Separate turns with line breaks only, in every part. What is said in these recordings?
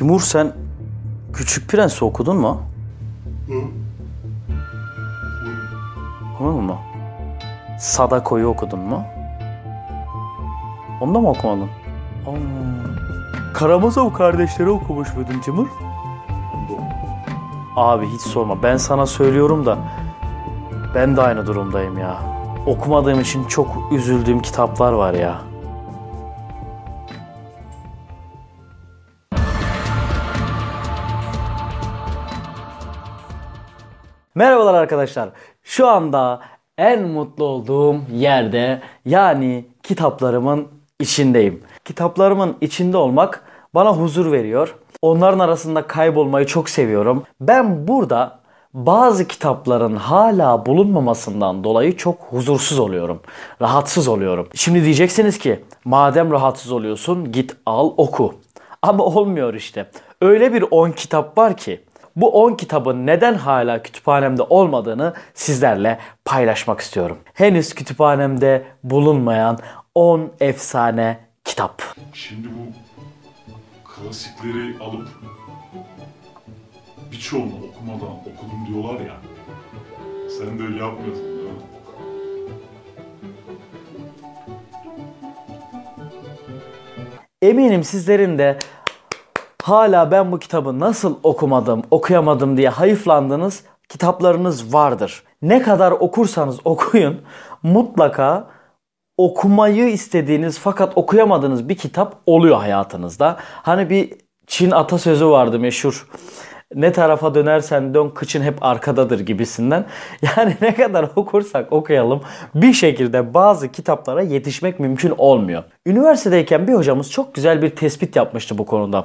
Timur sen Küçük Prens'i okudun mu? Hı. Okudun mu? Sadako'yu okudun mu? Onu da mı okumadın? Aa. Karamazov kardeşleri okumuş muydun Timur? Abi hiç sorma. Ben sana söylüyorum da ben de aynı durumdayım ya. Okumadığım için çok üzüldüğüm kitaplar var ya. Merhabalar arkadaşlar. Şu anda en mutlu olduğum yerde yani kitaplarımın içindeyim. Kitaplarımın içinde olmak bana huzur veriyor. Onların arasında kaybolmayı çok seviyorum. Ben burada bazı kitapların hala bulunmamasından dolayı çok huzursuz oluyorum. Rahatsız oluyorum. Şimdi diyeceksiniz ki madem rahatsız oluyorsun git al oku. Ama olmuyor işte. Öyle bir 10 kitap var ki bu 10 kitabın neden hala kütüphanemde olmadığını sizlerle paylaşmak istiyorum. Henüz kütüphanemde bulunmayan 10 efsane kitap. Şimdi bu klasikleri alıp birçoğunu okumadan okudum diyorlar ya. Sen de öyle yapmıyorsun değil mi? Eminim sizlerin de hala ben bu kitabı nasıl okumadım, okuyamadım diye hayıflandığınız kitaplarınız vardır. Ne kadar okursanız okuyun mutlaka okumayı istediğiniz fakat okuyamadığınız bir kitap oluyor hayatınızda. Hani bir Çin atasözü vardı meşhur. Ne tarafa dönersen dön kıçın hep arkadadır gibisinden. Yani ne kadar okursak okuyalım bir şekilde bazı kitaplara yetişmek mümkün olmuyor. Üniversitedeyken bir hocamız çok güzel bir tespit yapmıştı bu konuda.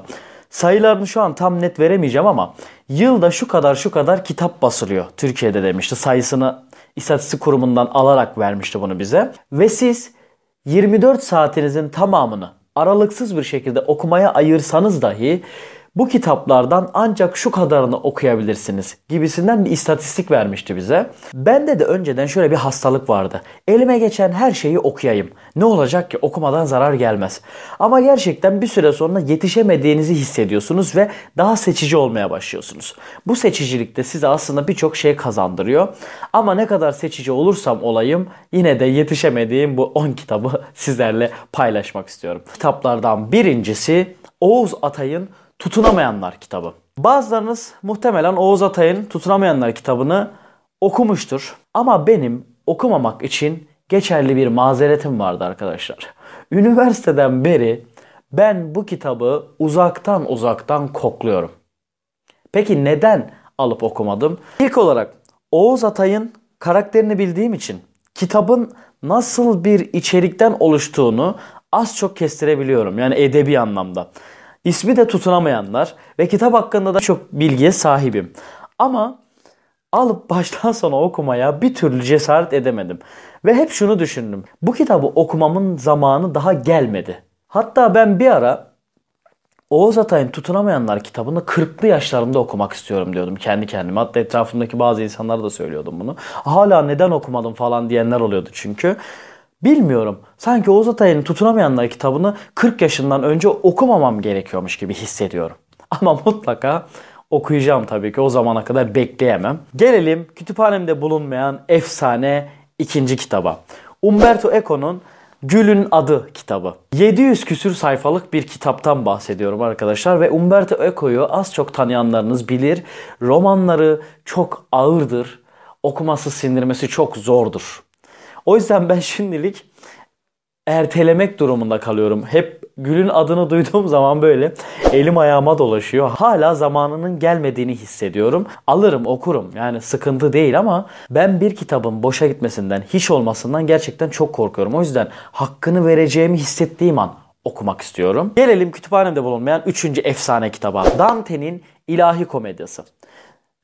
Sayılarını şu an tam net veremeyeceğim ama yılda şu kadar şu kadar kitap basılıyor Türkiye'de demişti. Sayısını İstatistik kurumundan alarak vermişti bunu bize. Ve siz 24 saatinizin tamamını aralıksız bir şekilde okumaya ayırsanız dahi bu kitaplardan ancak şu kadarını okuyabilirsiniz gibisinden bir istatistik vermişti bize. Bende de önceden şöyle bir hastalık vardı. Elime geçen her şeyi okuyayım. Ne olacak ki okumadan zarar gelmez. Ama gerçekten bir süre sonra yetişemediğinizi hissediyorsunuz ve daha seçici olmaya başlıyorsunuz. Bu seçicilik de size aslında birçok şey kazandırıyor. Ama ne kadar seçici olursam olayım yine de yetişemediğim bu 10 kitabı sizlerle paylaşmak istiyorum. Kitaplardan birincisi Oğuz Atay'ın Tutunamayanlar kitabı. Bazılarınız muhtemelen Oğuz Atay'ın Tutunamayanlar kitabını okumuştur. Ama benim okumamak için geçerli bir mazeretim vardı arkadaşlar. Üniversiteden beri ben bu kitabı uzaktan uzaktan kokluyorum. Peki neden alıp okumadım? İlk olarak Oğuz Atay'ın karakterini bildiğim için kitabın nasıl bir içerikten oluştuğunu az çok kestirebiliyorum. Yani edebi anlamda ismi de tutunamayanlar ve kitap hakkında da çok bilgiye sahibim. Ama alıp baştan sona okumaya bir türlü cesaret edemedim. Ve hep şunu düşündüm. Bu kitabı okumamın zamanı daha gelmedi. Hatta ben bir ara Oğuz Atay'ın Tutunamayanlar kitabını 40'lı yaşlarımda okumak istiyorum diyordum kendi kendime. Hatta etrafımdaki bazı insanlara da söylüyordum bunu. Hala neden okumadım falan diyenler oluyordu çünkü. Bilmiyorum. Sanki Oğuz Atay'ın tutunamayanlar kitabını 40 yaşından önce okumamam gerekiyormuş gibi hissediyorum. Ama mutlaka okuyacağım tabii ki. O zamana kadar bekleyemem. Gelelim kütüphanemde bulunmayan efsane ikinci kitaba. Umberto Eco'nun Gül'ün Adı kitabı. 700 küsür sayfalık bir kitaptan bahsediyorum arkadaşlar ve Umberto Eco'yu az çok tanıyanlarınız bilir. Romanları çok ağırdır. Okuması, sindirmesi çok zordur. O yüzden ben şimdilik ertelemek durumunda kalıyorum. Hep Gül'ün adını duyduğum zaman böyle elim ayağıma dolaşıyor. Hala zamanının gelmediğini hissediyorum. Alırım okurum yani sıkıntı değil ama ben bir kitabın boşa gitmesinden hiç olmasından gerçekten çok korkuyorum. O yüzden hakkını vereceğimi hissettiğim an okumak istiyorum. Gelelim kütüphanemde bulunmayan 3. efsane kitaba. Dante'nin İlahi Komedyası.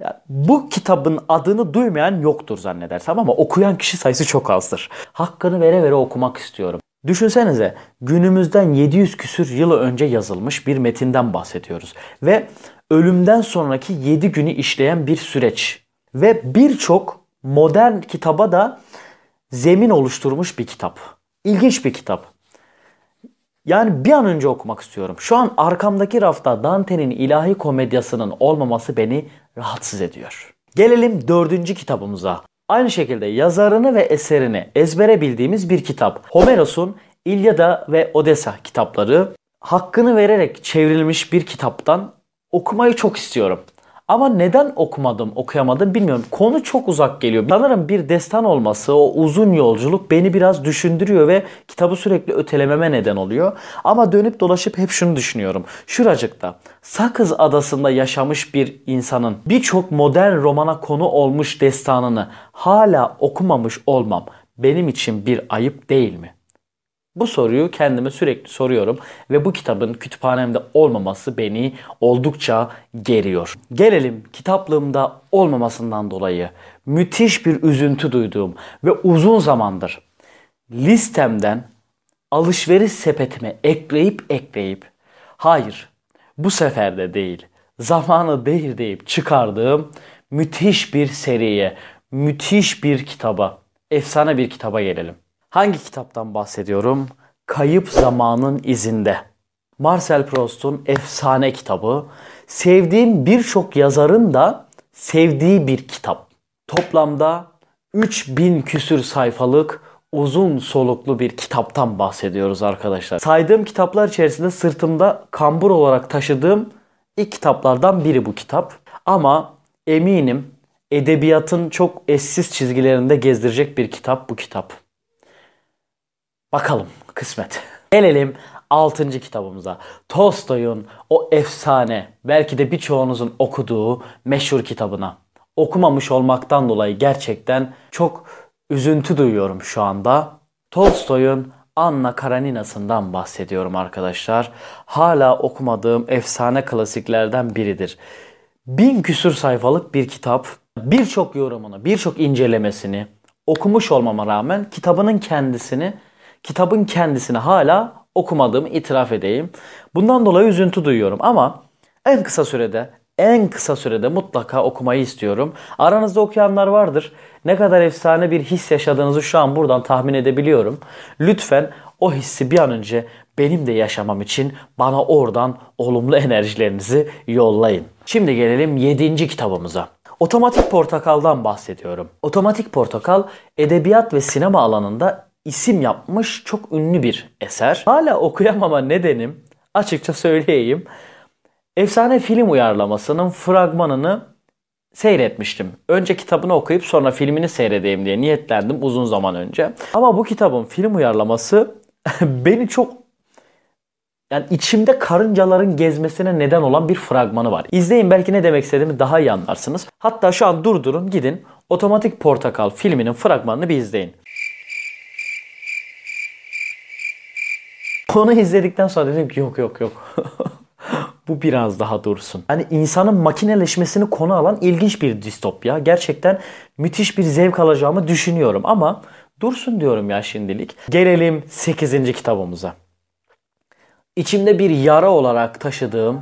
Ya, bu kitabın adını duymayan yoktur zannedersem ama okuyan kişi sayısı çok azdır. Hakkını vere vere okumak istiyorum. Düşünsenize günümüzden 700 küsür yıl önce yazılmış bir metinden bahsediyoruz. Ve ölümden sonraki 7 günü işleyen bir süreç. Ve birçok modern kitaba da zemin oluşturmuş bir kitap. İlginç bir kitap. Yani bir an önce okumak istiyorum. Şu an arkamdaki rafta Dante'nin ilahi komedyasının olmaması beni rahatsız ediyor. Gelelim dördüncü kitabımıza. Aynı şekilde yazarını ve eserini ezbere bildiğimiz bir kitap. Homeros'un İlyada ve Odessa kitapları hakkını vererek çevrilmiş bir kitaptan okumayı çok istiyorum. Ama neden okumadım, okuyamadım bilmiyorum. Konu çok uzak geliyor. Sanırım bir destan olması, o uzun yolculuk beni biraz düşündürüyor ve kitabı sürekli ötelememe neden oluyor. Ama dönüp dolaşıp hep şunu düşünüyorum. Şuracıkta Sakız Adası'nda yaşamış bir insanın birçok modern romana konu olmuş destanını hala okumamış olmam benim için bir ayıp değil mi? Bu soruyu kendime sürekli soruyorum ve bu kitabın kütüphanemde olmaması beni oldukça geriyor. Gelelim kitaplığımda olmamasından dolayı müthiş bir üzüntü duyduğum ve uzun zamandır listemden alışveriş sepetime ekleyip ekleyip hayır bu sefer de değil zamanı değil deyip çıkardığım müthiş bir seriye, müthiş bir kitaba, efsane bir kitaba gelelim. Hangi kitaptan bahsediyorum? Kayıp Zamanın İzinde. Marcel Proust'un efsane kitabı. Sevdiğim birçok yazarın da sevdiği bir kitap. Toplamda 3000 küsür sayfalık uzun soluklu bir kitaptan bahsediyoruz arkadaşlar. Saydığım kitaplar içerisinde sırtımda kambur olarak taşıdığım ilk kitaplardan biri bu kitap. Ama eminim edebiyatın çok eşsiz çizgilerinde gezdirecek bir kitap bu kitap. Bakalım kısmet. Gelelim 6. kitabımıza. Tolstoy'un o efsane, belki de birçoğunuzun okuduğu meşhur kitabına. Okumamış olmaktan dolayı gerçekten çok üzüntü duyuyorum şu anda. Tolstoy'un Anna Karenina'sından bahsediyorum arkadaşlar. Hala okumadığım efsane klasiklerden biridir. Bin küsür sayfalık bir kitap. Birçok yorumunu, birçok incelemesini okumuş olmama rağmen kitabının kendisini kitabın kendisini hala okumadığımı itiraf edeyim. Bundan dolayı üzüntü duyuyorum ama en kısa sürede en kısa sürede mutlaka okumayı istiyorum. Aranızda okuyanlar vardır. Ne kadar efsane bir his yaşadığınızı şu an buradan tahmin edebiliyorum. Lütfen o hissi bir an önce benim de yaşamam için bana oradan olumlu enerjilerinizi yollayın. Şimdi gelelim 7. kitabımıza. Otomatik Portakal'dan bahsediyorum. Otomatik Portakal edebiyat ve sinema alanında isim yapmış çok ünlü bir eser. Hala okuyamama nedenim açıkça söyleyeyim. Efsane film uyarlamasının fragmanını seyretmiştim. Önce kitabını okuyup sonra filmini seyredeyim diye niyetlendim uzun zaman önce. Ama bu kitabın film uyarlaması beni çok yani içimde karıncaların gezmesine neden olan bir fragmanı var. İzleyin belki ne demek istediğimi daha iyi anlarsınız. Hatta şu an durdurun gidin Otomatik Portakal filminin fragmanını bir izleyin. Onu izledikten sonra dedim ki yok yok yok. Bu biraz daha dursun. Hani insanın makineleşmesini konu alan ilginç bir distopya. Gerçekten müthiş bir zevk alacağımı düşünüyorum ama dursun diyorum ya şimdilik. Gelelim 8. kitabımıza. İçimde bir yara olarak taşıdığım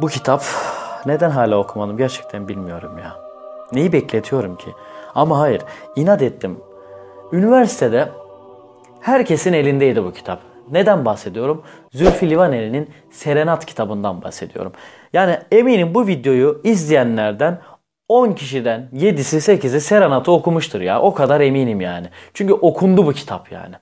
bu kitap neden hala okumadım gerçekten bilmiyorum ya. Neyi bekletiyorum ki? Ama hayır, inat ettim. Üniversitede Herkesin elindeydi bu kitap. Neden bahsediyorum? Zülfü Livaneli'nin Serenat kitabından bahsediyorum. Yani eminim bu videoyu izleyenlerden 10 kişiden 7'si 8'i Serenat'ı okumuştur ya. O kadar eminim yani. Çünkü okundu bu kitap yani.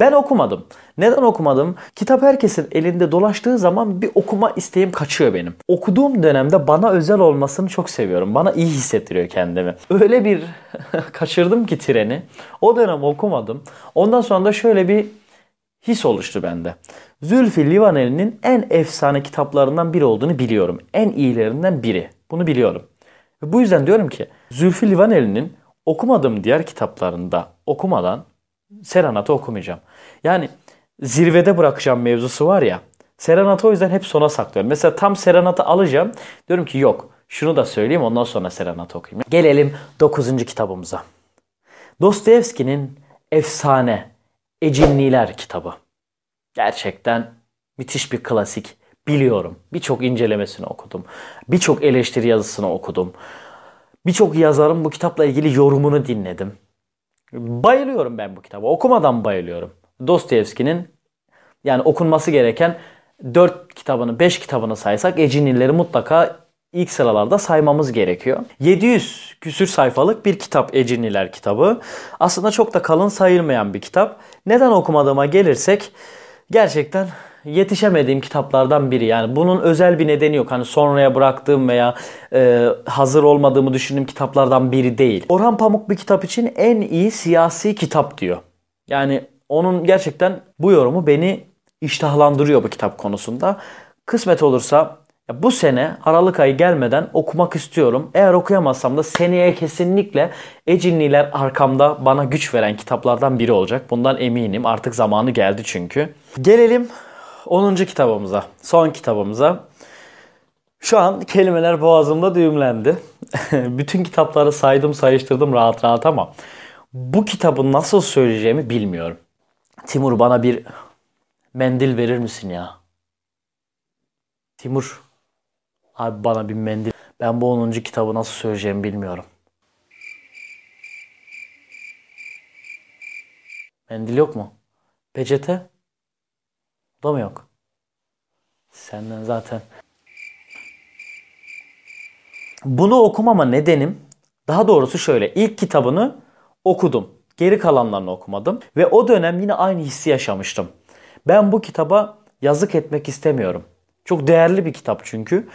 Ben okumadım. Neden okumadım? Kitap herkesin elinde dolaştığı zaman bir okuma isteğim kaçıyor benim. Okuduğum dönemde bana özel olmasını çok seviyorum. Bana iyi hissettiriyor kendimi. Öyle bir kaçırdım ki treni. O dönem okumadım. Ondan sonra da şöyle bir his oluştu bende. Zülfü Livaneli'nin en efsane kitaplarından biri olduğunu biliyorum. En iyilerinden biri. Bunu biliyorum. bu yüzden diyorum ki Zülfü Livaneli'nin okumadığım diğer kitaplarında okumadan Serenat'ı okumayacağım. Yani zirvede bırakacağım mevzusu var ya. Serenat'ı o yüzden hep sona saklıyorum. Mesela tam Serenat'ı alacağım. Diyorum ki yok şunu da söyleyeyim ondan sonra Serenat'ı okuyayım. Gelelim 9. kitabımıza. Dostoyevski'nin Efsane, Ecinliler kitabı. Gerçekten müthiş bir klasik. Biliyorum. Birçok incelemesini okudum. Birçok eleştiri yazısını okudum. Birçok yazarın bu kitapla ilgili yorumunu dinledim. Bayılıyorum ben bu kitaba Okumadan bayılıyorum. Dostoyevski'nin yani okunması gereken 4 kitabını, 5 kitabını saysak Ecinilleri mutlaka ilk sıralarda saymamız gerekiyor. 700 küsür sayfalık bir kitap Ecinliler kitabı. Aslında çok da kalın sayılmayan bir kitap. Neden okumadığıma gelirsek gerçekten yetişemediğim kitaplardan biri. Yani bunun özel bir nedeni yok. Hani sonraya bıraktığım veya e, hazır olmadığımı düşündüğüm kitaplardan biri değil. Orhan Pamuk bir kitap için en iyi siyasi kitap diyor. Yani onun gerçekten bu yorumu beni iştahlandırıyor bu kitap konusunda. Kısmet olursa bu sene Aralık ayı gelmeden okumak istiyorum. Eğer okuyamazsam da seneye kesinlikle Ecinliler arkamda bana güç veren kitaplardan biri olacak. Bundan eminim. Artık zamanı geldi çünkü. Gelelim 10. kitabımıza, son kitabımıza. Şu an kelimeler boğazımda düğümlendi. Bütün kitapları saydım, sayıştırdım rahat rahat ama bu kitabı nasıl söyleyeceğimi bilmiyorum. Timur bana bir mendil verir misin ya? Timur abi bana bir mendil. Ben bu 10. kitabı nasıl söyleyeceğimi bilmiyorum. Mendil yok mu? Peçete? da mı yok? Senden zaten. Bunu okumama nedenim daha doğrusu şöyle. ilk kitabını okudum. Geri kalanlarını okumadım. Ve o dönem yine aynı hissi yaşamıştım. Ben bu kitaba yazık etmek istemiyorum. Çok değerli bir kitap çünkü.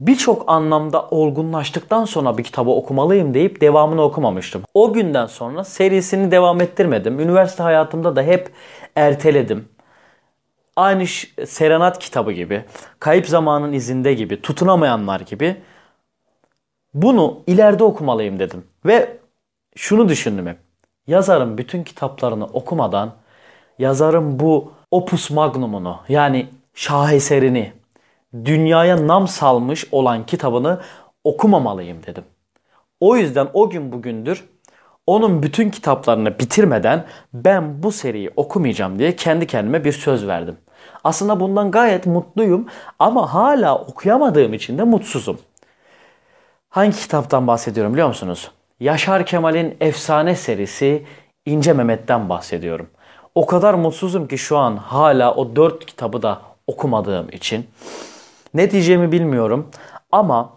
Birçok anlamda olgunlaştıktan sonra bir kitabı okumalıyım deyip devamını okumamıştım. O günden sonra serisini devam ettirmedim. Üniversite hayatımda da hep erteledim aynı Serenat kitabı gibi, Kayıp Zamanın izinde gibi, Tutunamayanlar gibi bunu ileride okumalıyım dedim. Ve şunu düşündüm hep. Yazarın bütün kitaplarını okumadan yazarın bu opus magnumunu yani şaheserini dünyaya nam salmış olan kitabını okumamalıyım dedim. O yüzden o gün bugündür onun bütün kitaplarını bitirmeden ben bu seriyi okumayacağım diye kendi kendime bir söz verdim. Aslında bundan gayet mutluyum ama hala okuyamadığım için de mutsuzum. Hangi kitaptan bahsediyorum biliyor musunuz? Yaşar Kemal'in efsane serisi İnce Mehmet'ten bahsediyorum. O kadar mutsuzum ki şu an hala o dört kitabı da okumadığım için. Ne diyeceğimi bilmiyorum ama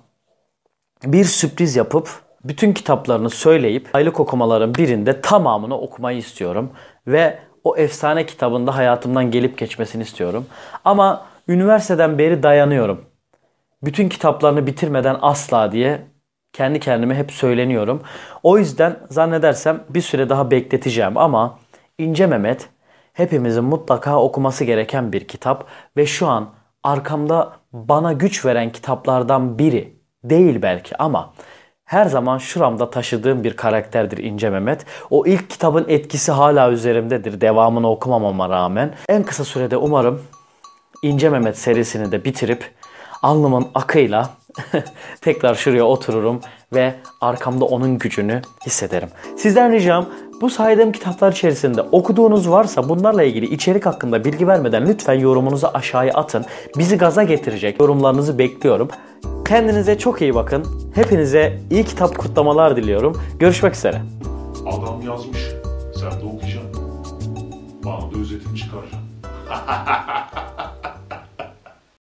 bir sürpriz yapıp bütün kitaplarını söyleyip aylık okumaların birinde tamamını okumayı istiyorum. Ve o efsane kitabında hayatımdan gelip geçmesini istiyorum. Ama üniversiteden beri dayanıyorum. Bütün kitaplarını bitirmeden asla diye kendi kendime hep söyleniyorum. O yüzden zannedersem bir süre daha bekleteceğim ama İnce Mehmet hepimizin mutlaka okuması gereken bir kitap ve şu an arkamda bana güç veren kitaplardan biri değil belki ama her zaman şuramda taşıdığım bir karakterdir İnce Mehmet. O ilk kitabın etkisi hala üzerimdedir devamını okumamama rağmen. En kısa sürede umarım İnce Mehmet serisini de bitirip alnımın akıyla tekrar şuraya otururum ve arkamda onun gücünü hissederim. Sizden ricam bu saydığım kitaplar içerisinde okuduğunuz varsa bunlarla ilgili içerik hakkında bilgi vermeden lütfen yorumunuzu aşağıya atın. Bizi gaza getirecek yorumlarınızı bekliyorum. Kendinize çok iyi bakın. Hepinize iyi kitap kutlamalar diliyorum. Görüşmek üzere. Adam yazmış. Sen de okuyacaksın. Bana da özetini çıkaracaksın.